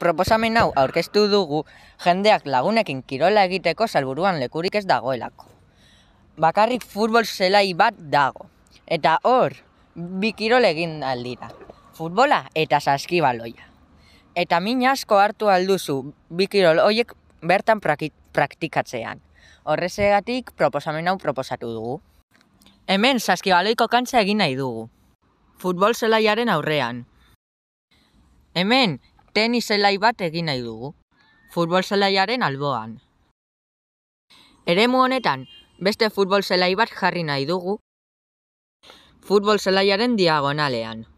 proposamen hau aurkeztu dugu jendeak lagunekin kirola egiteko salburuan lekurik ez dagoelako. Bakarrik futbol zelai bat dago. Eta hor, bi kirole egin aldira. Futbola eta saskibaloia. Eta min asko hartu alduzu bi kirol hoiek bertan praktikatzean. Horrezegatik proposamen hau proposatu dugu. Hemen saskibaloiko kantza egin nahi dugu. Futbol zelaiaren aurrean. Hemen, tenis zelai bat egin nahi dugu, futbol zelaiaren alboan. Eremu honetan, beste futbol zelai bat jarri nahi dugu, futbol zelaiaren diagonalean.